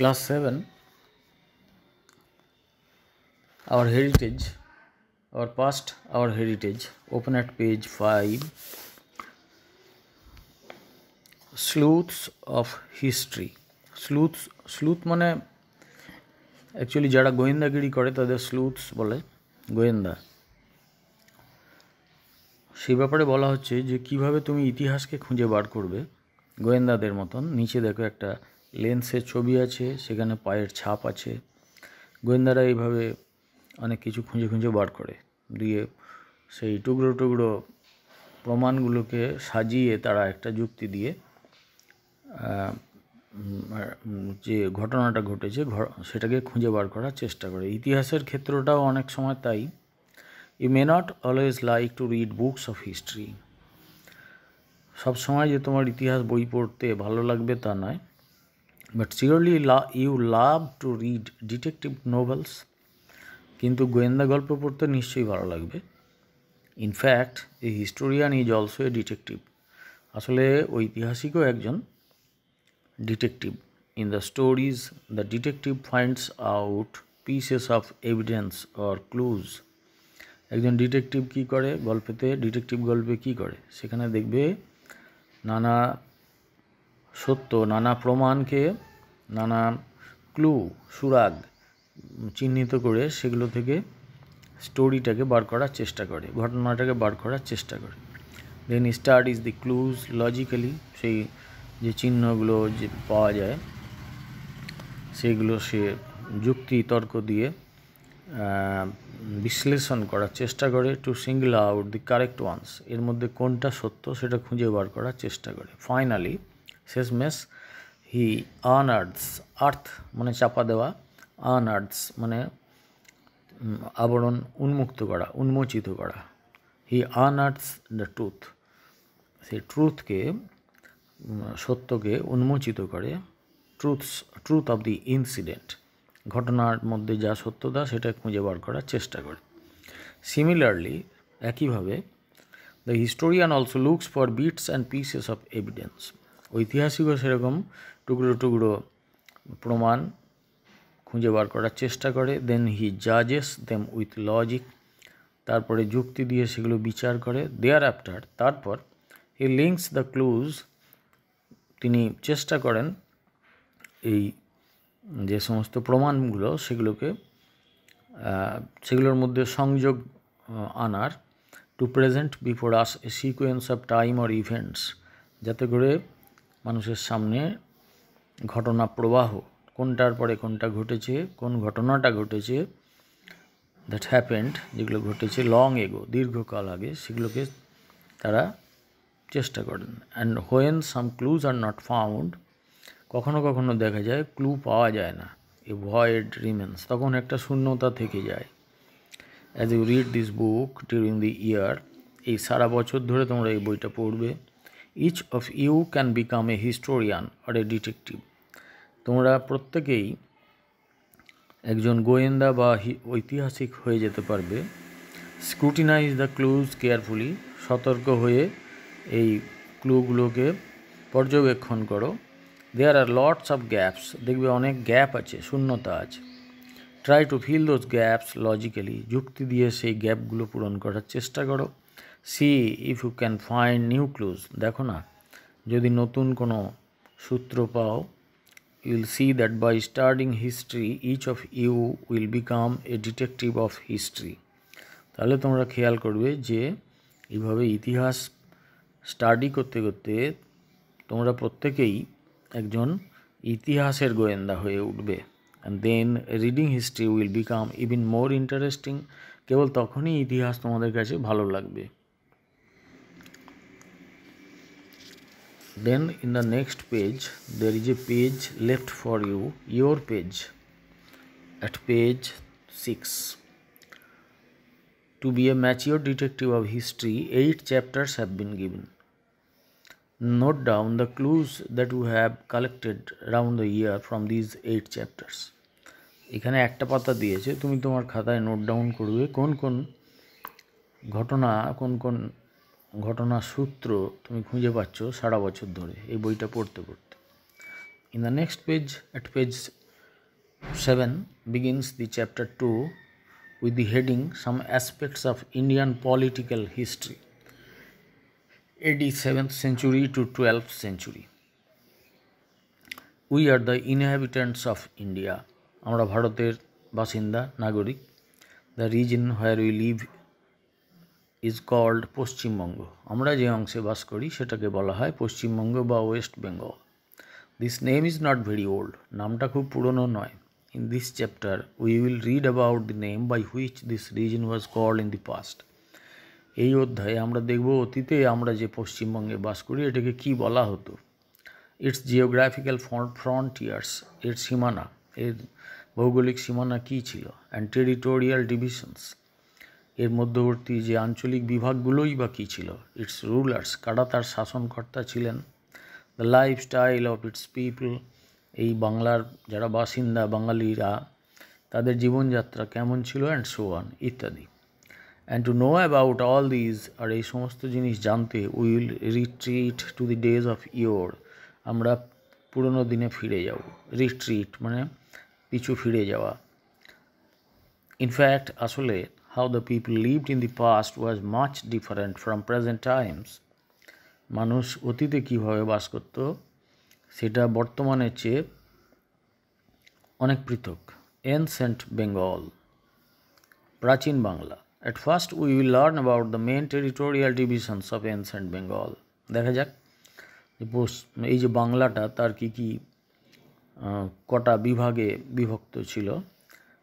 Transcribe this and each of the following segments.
class 7 our heritage our past our heritage open at page 5 sleuths of history sleuths sleuth মানে actually যারা গোয়েন্দাগিরি করে তাদের স্লুথস বলে গোয়েন্দা সেই ব্যাপারে বলা হচ্ছে যে কিভাবে তুমি ইতিহাসকে খুঁজে বার করবে গোয়েন্দাদের মতন নিচে দেখো একটা লেন্সের ছবি আছে সেখানে পায়ের ছাপ আছে গোয়েন্দারা এইভাবে অনেক কিছু খুঁজে খুঁজে বার করে দিয়ে সেই টুকরো টুকরো প্রমাণগুলোকে সাজিয়ে তারা একটা যুক্তি দিয়ে যে ঘটনাটা ঘটেছে সেটাকে খুঁজে বার করার চেষ্টা করে ইতিহাসের ক্ষেত্রটাও অনেক সময় তাই you may not always like to read books of history সবসময় যে তোমার ইতিহাস বই পড়তে ভালো লাগবে তা নয় but surely you love to read detective novels কিন্তু গোয়েন্দা গল্প পড়তে নিশ্চয়ই ভালো লাগবে ইনফ্যাক্ট এই historian is also a detective আসলে ঐতিহাসিকও একজন detective in the stories the detective finds out pieces of evidence or clues একজন ডিটেকটিভ কী করে গল্পেতে ডিটেকটিভ গল্পে কী করে সেখানে দেখবে নানা সত্য নানা প্রমাণকে নানা ক্লু সুরাগ চিহ্নিত করে সেগুলো থেকে স্টোরিটাকে বার করার চেষ্টা করে ঘটনাটাকে বার করার চেষ্টা করে then studies the clues logically সেই যে চিহ্নগুলো যে পাওয়া যায় সেগুলো সে যুক্তি তর্ক দিয়ে বিশ্লেষণ করার চেষ্টা করে to single out the correct ones এর মধ্যে কোনটা সত্য সেটা খুঁজে বার করার চেষ্টা করে ফাইনালি শেষমেশ হি আর্থস আর্থ মানে চাপা দেওয়া আর্থস মানে আবরণ উন্মুক্ত করা উন্মোচিত করা হি আনআর্থস দ্য ট্রুথ সেই ট্রুথকে সত্যকে উন্মোচিত করে truths truth of the incident ঘটনার মধ্যে যা সত্যতা সেটা খুঁজে বার করার চেষ্টা করে সিমিলারলি একইভাবে the historian also looks for bits and pieces of evidence ঐতিহাসিকও সেরকম টুকরো টুকরো প্রমাণ খুঁজে বার করার চেষ্টা করে দেন হি জাজেস দেম উইথ লজিক তারপরে যুক্তি দিয়ে সেগুলো বিচার করে দেয়ার আফটার তারপর হি লিঙ্কস দ্য ক্লুজ তিনি চেষ্টা করেন এই যে সমস্ত প্রমাণগুলো সেগুলোকে সেগুলোর মধ্যে সংযোগ আনার to present before us a sequence of time or events যাতে করে মানুষের সামনে ঘটনা প্রবাহ কোনটার পরে কোনটা ঘটেছে কোন ঘটনাটা ঘটেছে দ্যাট হ্যাপেন্ড যেগুলো ঘটেছে লং এগো দীর্ঘকাল আগে সেগুলোকে তারা চেষ্টা করেন and when some clues are not found কখনো কখনো দেখা যায় ক্লু পাওয়া যায় না এ ভয়েড রিমেন্স তখন একটা শূন্যতা থেকে যায় as you read this book during the year এই সারা বছর ধরে তোমরা এই বইটা পড়বে each of you can become a historian or a detective তোমরা প্রত্যেকেই একজন গোয়েন্দা বা ঐতিহাসিক হয়ে যেতে পারবে স্ক্রুটিনাইজ দ্য ক্লুজ কেয়ারফুলি সতর্ক হয়ে এই ক্লুগুলোকে পর্যবেক্ষণ করো there are lots of gaps দেখবে অনেক গ্যাপ আছে শূন্যতা আছে try to fill those gaps logically যুক্তি দিয়ে সেই গ্যাপগুলো পূরণ করার চেষ্টা করো see if you can find new clues দেখো না যদি নতুন কোনো সূত্র পাও you'll see that by starting history each of you will become a detective of history তাহলে তোমরা খেয়াল করবে যে এইভাবে ইতিহাস স্টাডি করতে করতে তোমরা প্রত্যেকেই একজন ইতিহাসের গোয়েন্দা হয়ে উঠবে and then reading history will become even more interesting কেবল তখনই ইতিহাস তোমাদের কাছে ভালো লাগবে then in the next page there is a page left for you your page at page 6 to be a mature detective of history eight chapters have been given note down the clues that you have collected around the year from these eight chapters এখানে একটা পাতা দিয়েছে তুমি তোমার খাতায় note down করবে কোন কোন ঘটনা কোন কোন ঘটনার সূত্র তুমি খুঁজে পাচ্ছ সারা বছর ধরে এই বইটা পড়তে পড়তে in the next page at page seven begins the chapter two with the heading some aspects of Indian political history AD seventh century to twelve century we are the inhabitants of India আমরা ভারতের বাসিন্দা নাগরিক the reason where we live is called Paschimbanga আমরা যে অংশে বাস করি সেটাকে বলা হয় পশ্চিমবঙ্গ বা West Bengal this name is not very old নামটা খুব পুরনো নয় in this chapter we will read about the name by which this reason was called in the past এই অধ্যায়ে আমরা দেখব অতীতে আমরা যে পশ্চিমবঙ্গে বাস করি এটাকে কি বলা হতো ইটস জিওগ্রাফিক্যাল ফ্রন্টিয়ার্স এর সীমানা এর ভৌগোলিক সীমানা কী ছিল অ্যান্ড টেরিটোরিয়াল ডিভিশনস এর মধ্যবর্তী যে আঞ্চলিক বিভাগগুলোই বা কী ছিল ইটস রুলার্স কারা তার শাসনকর্তা ছিলেন the life style of its people এই বাংলার যারা বাসিন্দা বাঙালিরা তাদের জীবনযাত্রা কেমন ছিল অ্যান্ড সো ওয়ান ইত্যাদি and to know about all these আর এই সমস্ত জিনিস জানতে will retreat to the days of yore আমরা পুরনো দিনে ফিরে যাব রিট্রিট মানে পিছু ফিরে যাওয়া ইনফ্যাক্ট আসলে how the people lived in the past was much different from present times মানুষ অতীতে কীভাবে বাস করত সেটা বর্তমানের চেয়ে অনেক পৃথক এনসেন্ট বেঙ্গল প্রাচীন Bangla at first we will learn about the main territorial divisions of ancient Bengal দেখা যাক এই যে বাংলাটা তার কি কি কটা বিভাগে বিভক্ত ছিল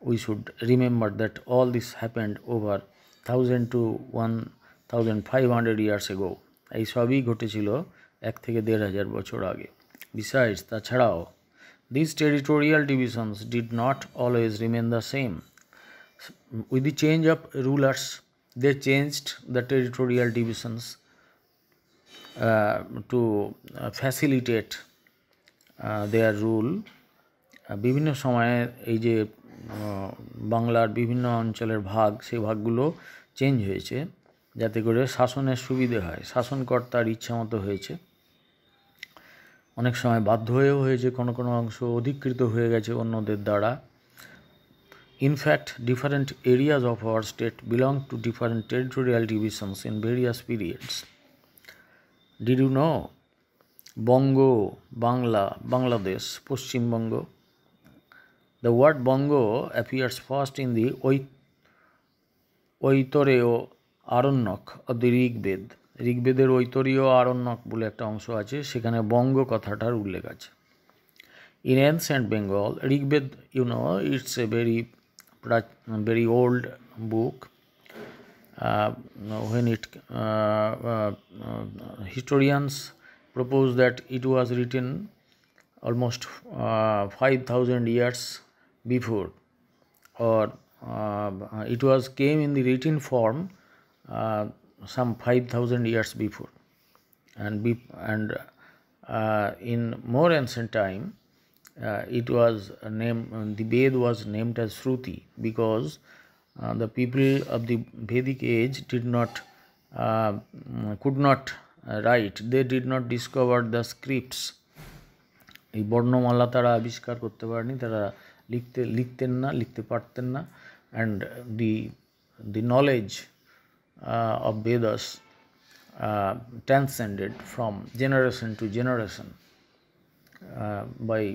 we should remember that all this happened over 1000 to 1500 years ago এই সবই ঘটেছিল এক থেকে দেড় হাজার বছর আগে বিসাইডস তাছাড়াও this territorial divisions did not always remain the same with the change of rulers they changed the territorial divisions to facilitate their rule বিভিন্ন সময়ে এই যে বাংলার বিভিন্ন অঞ্চলের ভাগ সেই ভাগগুলো চেঞ্জ হয়েছে যাতে করে শাসনের সুবিধে হয় শাসনকর্তার ইচ্ছামতো হয়েছে অনেক সময় বাধ্য হয়েও হয়েছে কোনো কোনো অংশ অধিকৃত হয়ে গেছে অন্যদের দ্বারা in fact different areas of our state belong to different territorial divisions in various periods did you know Banga Bangla Bangladesh Paschimbanga The word Bongo appears first in the Aitareya Aranyaka of the Rigveda ঋগ্বেদের ঐতরীয় আরণ্যক বলে একটা অংশ আছে সেখানে বঙ্গ কথাটার উল্লেখ আছে in ancient Bengal Rigveda you know it's a very very old book when it uh, uh, historians propose that it was written almost uh, 5000 years before or uh, it was came in the written form uh, some 5000 years before and be, and uh, in more ancient time uh, it was named the ved was named as shruti because uh, the people of the vedic age did not uh, could not write they did not discover the scripts এই বর্ণমালা তারা আবিষ্কার করতে পারেনি তারা লিখতে লিখতেন না লিখতে পারতেন না and the the knowledge of Vedas transcended from generation to generation uh, by uh,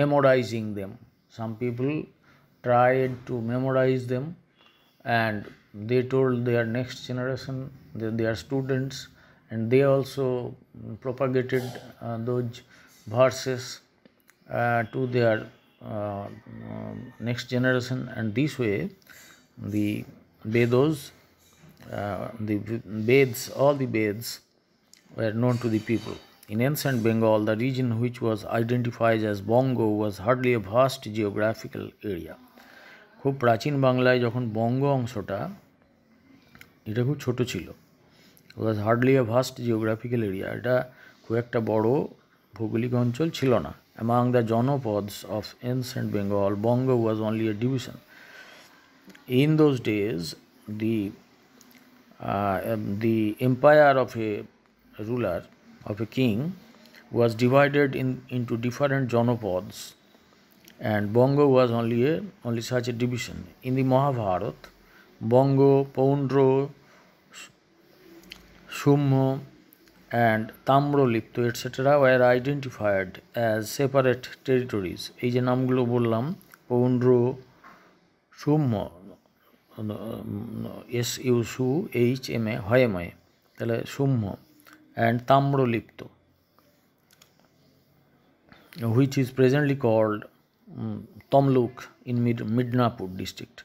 memorizing them. Some people tried to memorize them and they told their next generation, their students, and they also propagated uh, those verses to their uh, next generation and this way the Vedas, uh, the Veds, all the Veds were known to the people. In ancient Bengal, the region which was identified as Bongo was hardly a vast geographical area. খুব প্রাচীন বাংলায় যখন বঙ্গ অংশটা এটা খুব ছোট ছিল was hardly a vast geographical area এটা খুব একটা বড় ভৌগোলিক অঞ্চল ছিল না among the Jonopods of ancient Bengal, Bongo was only a division. In those days, the uh, um, the empire of a ruler of a king was divided in, into different Jonopods, and Bongo was only a only such a division. In the Mahabharata, Bongo, Poundro, Shummo. And Tamralipta etcetera were identified as separate territories এই যে নামগুলো বললাম Poundra Suhma S U সু H M A হয়েম হয়েময়ে তাহলে Suhma and Tamralipta which is presently called Tamluk in mid Midnapore district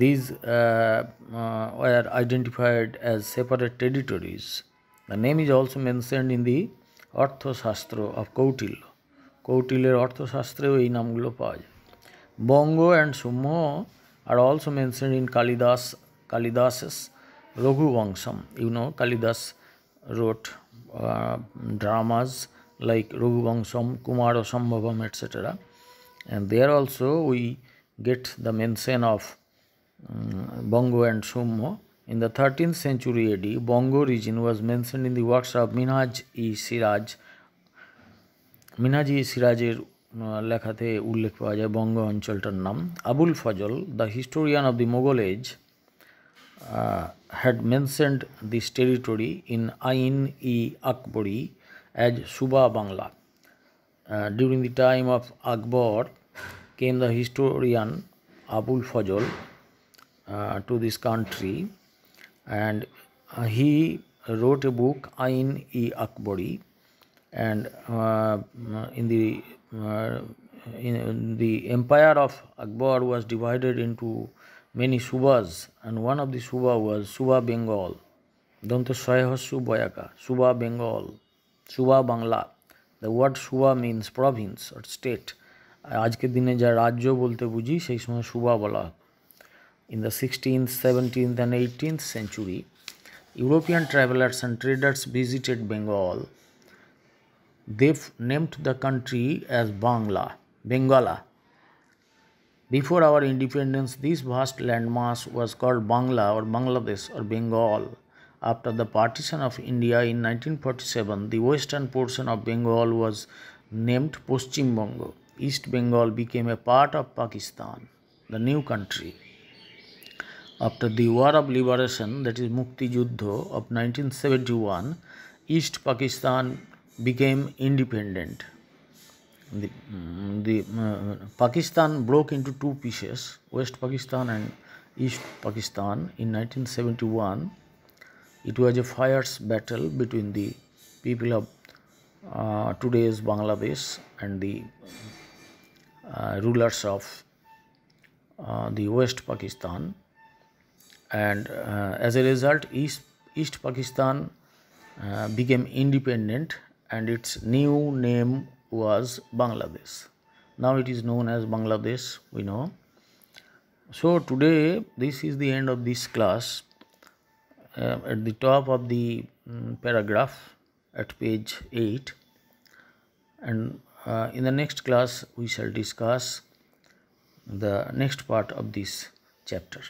these uh, uh, as separate territories The name is also mentioned in the Arthasastra of Kautilya. Kautilya Arthasastra is the name Bongo and Sumo are also mentioned in Kalidas, Kalidas's Raghu You know, Kalidas wrote uh, dramas like Raghu Vangsam, Kumara etc. And there also we get the mention of mm, Bongo and Sumo. In the 13th century AD, Bongo region was mentioned in the works of minaj i siraj minaj i sirajer লেখাতে উল্লেখ পাওয়া যায় বঙ্গ অঞ্চলটার নাম Abul Fazal the historian of the Mughal age, uh, had mentioned this territory in Ain i Akbari as Suba Bangla. Uh, during the time of Akbar came the historian Abul Fazl uh, to this country and uh, he wrote a book Ain i Akbari, and uh, in the uh, in the empire of Akbar was divided into many subas, and one of the suba was Suba Bengal. Don't Boyaka, Suba Bengal, Suba Bangla. The word Suba means province or state. আজকে দিনে যা রাজ্য বলতে বুঝি সেই সময় সুবা in the 16th, 17th and 18th century, European travelers and traders visited Bengal. They named the country as Bangla, Bengala. Before our independence, this vast landmass was called Bangla or Bangladesh or Bengal. After the partition of India in 1947, the western portion of Bengal was named Poschim Bongo. East Bengal became a part of Pakistan, the new country. After the War of Liberation, that is Mukti Juddho of 1971, East Pakistan became independent. The, the uh, Pakistan broke into two pieces, West Pakistan and East Pakistan. In 1971, it was a fierce battle between the people of uh, today's Bangladesh and the uh, rulers of uh, the West Pakistan and uh, as a result East, East Pakistan uh, became independent and its new name was Bangladesh. Now it is known as Bangladesh, we know. So today, this is the end of this class. Uh, at the top of the um, paragraph at page 8 and uh, in the next class we shall discuss the next part of this chapter.